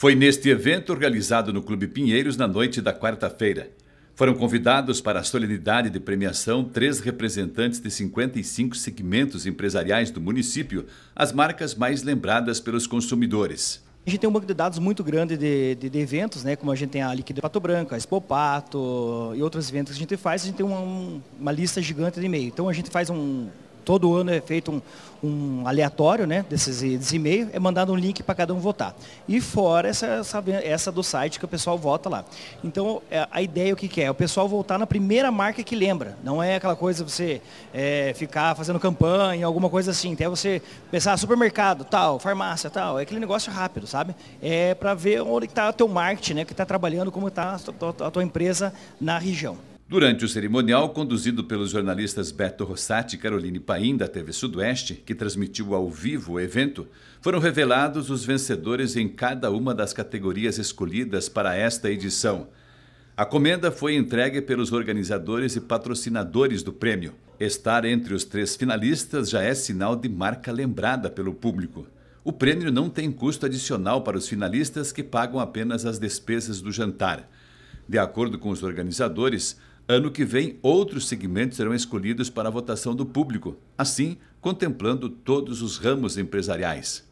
Foi neste evento realizado no Clube Pinheiros na noite da quarta-feira. Foram convidados para a solenidade de premiação três representantes de 55 segmentos empresariais do município, as marcas mais lembradas pelos consumidores. A gente tem um banco de dados muito grande de, de, de eventos, né? como a gente tem a Liquido Pato Branco, a Expo Pato e outros eventos que a gente faz, a gente tem uma, uma lista gigante de e-mail. Então a gente faz um, todo ano é feito um, um aleatório né, desses, desses e-mails, é mandado um link para cada um votar. E fora essa, essa, essa, do site que o pessoal vota lá. Então, é, a ideia o que, que é? O pessoal votar na primeira marca que lembra. Não é aquela coisa você é, ficar fazendo campanha, alguma coisa assim. Até então, você pensar supermercado, tal, farmácia, tal. É aquele negócio rápido, sabe? É para ver onde está o teu marketing, né, que está trabalhando, como está a, a tua empresa na região. Durante o cerimonial, conduzido pelos jornalistas Beto Rossati e Caroline Paim, da TV Sudoeste, que transmitiu ao vivo o evento, foram revelados os vencedores em cada uma das categorias escolhidas para esta edição. A comenda foi entregue pelos organizadores e patrocinadores do prêmio. Estar entre os três finalistas já é sinal de marca lembrada pelo público. O prêmio não tem custo adicional para os finalistas que pagam apenas as despesas do jantar. De acordo com os organizadores, Ano que vem, outros segmentos serão escolhidos para a votação do público, assim contemplando todos os ramos empresariais.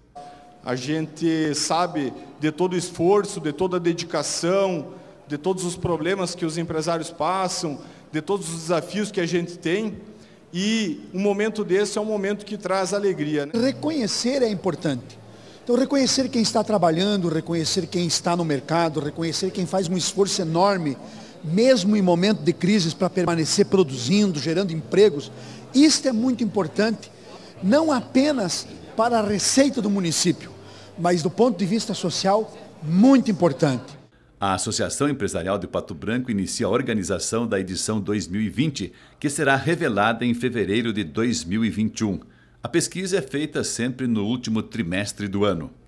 A gente sabe de todo o esforço, de toda a dedicação, de todos os problemas que os empresários passam, de todos os desafios que a gente tem. E um momento desse é um momento que traz alegria. Né? Reconhecer é importante. Então, reconhecer quem está trabalhando, reconhecer quem está no mercado, reconhecer quem faz um esforço enorme mesmo em momento de crises, para permanecer produzindo, gerando empregos. Isto é muito importante, não apenas para a receita do município, mas do ponto de vista social, muito importante. A Associação Empresarial de Pato Branco inicia a organização da edição 2020, que será revelada em fevereiro de 2021. A pesquisa é feita sempre no último trimestre do ano.